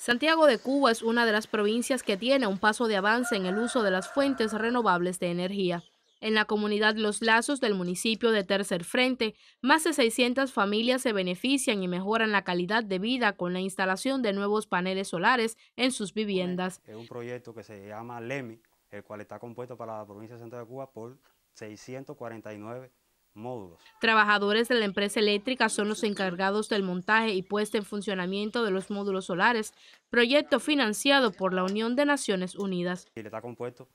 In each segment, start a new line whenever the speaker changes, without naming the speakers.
Santiago de Cuba es una de las provincias que tiene un paso de avance en el uso de las fuentes renovables de energía. En la comunidad Los Lazos del municipio de Tercer Frente, más de 600 familias se benefician y mejoran la calidad de vida con la instalación de nuevos paneles solares en sus viviendas.
Es un proyecto que se llama LEMI, el cual está compuesto para la provincia de de Cuba por 649 módulos.
Trabajadores de la empresa eléctrica son los encargados del montaje y puesta en funcionamiento de los módulos solares, proyecto financiado por la Unión de Naciones Unidas.
está compuesto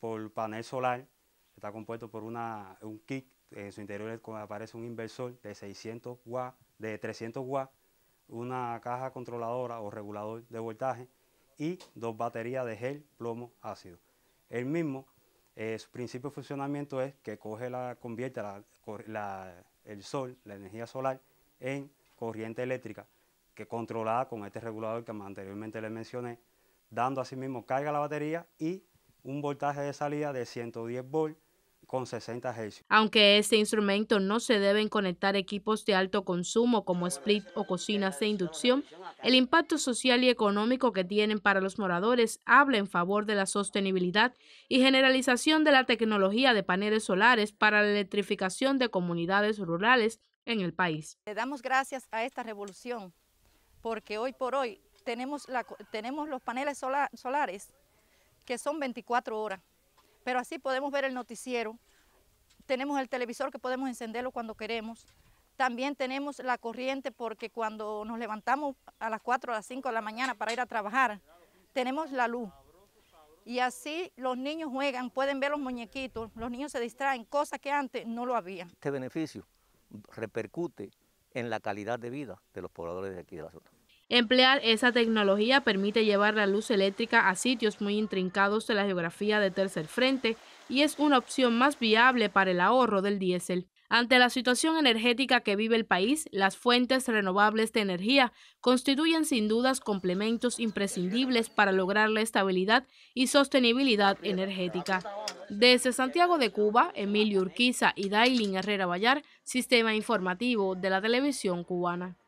por panel solar, está compuesto por una, un kit, en su interior aparece un inversor de 600 de 300 watts, una caja controladora o regulador de voltaje y dos baterías de gel plomo ácido. El mismo eh, su principio de funcionamiento es que coge la, convierte la, el sol, la energía solar, en corriente eléctrica, que controlada con este regulador que anteriormente les mencioné, dando asimismo sí carga a la batería y un voltaje de salida de 110 volts con 60
Aunque este instrumento no se deben conectar equipos de alto consumo como split o cocinas de inducción, el impacto social y económico que tienen para los moradores habla en favor de la sostenibilidad y generalización de la tecnología de paneles solares para la electrificación de comunidades rurales en el país.
Le damos gracias a esta revolución porque hoy por hoy tenemos, la, tenemos los paneles solares que son 24 horas pero así podemos ver el noticiero, tenemos el televisor que podemos encenderlo cuando queremos, también tenemos la corriente porque cuando nos levantamos a las 4 a las 5 de la mañana para ir a trabajar, tenemos la luz. Y así los niños juegan, pueden ver los muñequitos, los niños se distraen, cosas que antes no lo había. Este beneficio repercute en la calidad de vida de los pobladores de aquí de la zona. Emplear esa tecnología
permite llevar la luz eléctrica a sitios muy intrincados de la geografía de Tercer Frente y es una opción más viable para el ahorro del diésel. Ante la situación energética que vive el país, las fuentes renovables de energía constituyen sin dudas complementos imprescindibles para lograr la estabilidad y sostenibilidad energética. Desde Santiago de Cuba, Emilio Urquiza y Dailin Herrera Bayar, Sistema Informativo de la Televisión Cubana.